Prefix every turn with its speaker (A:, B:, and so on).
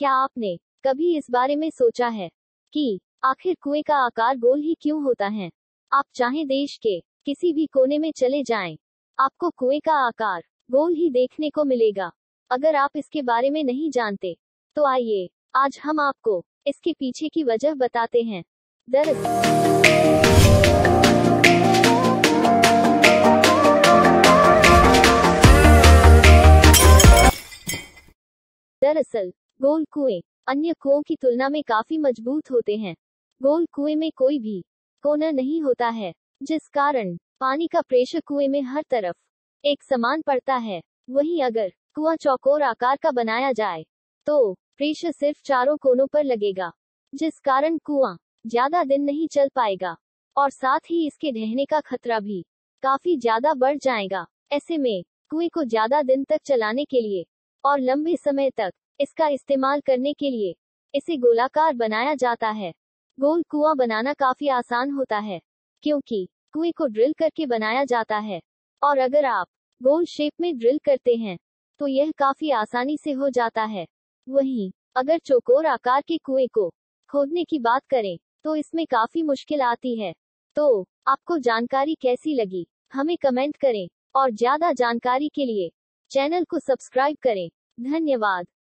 A: क्या आपने कभी इस बारे में सोचा है कि आखिर कुएं का आकार गोल ही क्यों होता है आप चाहे देश के किसी भी कोने में चले जाएं, आपको कुएं का आकार गोल ही देखने को मिलेगा अगर आप इसके बारे में नहीं जानते तो आइए आज हम आपको इसके पीछे की वजह बताते हैं दरअसल दरअसल गोल कुएं अन्य कुओं की तुलना में काफी मजबूत होते हैं गोल कुएं में कोई भी कोना नहीं होता है जिस कारण पानी का प्रेशर कुएं में हर तरफ एक समान पड़ता है वहीं अगर कुआ चौकोर आकार का बनाया जाए तो प्रेशर सिर्फ चारों कोनों पर लगेगा जिस कारण कुआं ज्यादा दिन नहीं चल पाएगा और साथ ही इसके ढहने का खतरा भी काफी ज्यादा बढ़ जाएगा ऐसे में कुएं को ज्यादा दिन तक चलाने के लिए और लंबे समय तक इसका इस्तेमाल करने के लिए इसे गोलाकार बनाया जाता है गोल कुआ बनाना काफी आसान होता है क्योंकि कुएं को ड्रिल करके बनाया जाता है और अगर आप गोल शेप में ड्रिल करते हैं तो यह काफी आसानी से हो जाता है वहीं अगर चौकोर आकार के कुएं को खोदने की बात करें तो इसमें काफी मुश्किल आती है तो आपको जानकारी कैसी लगी हमें कमेंट करें और ज्यादा जानकारी के लिए चैनल को सब्सक्राइब करें धन्यवाद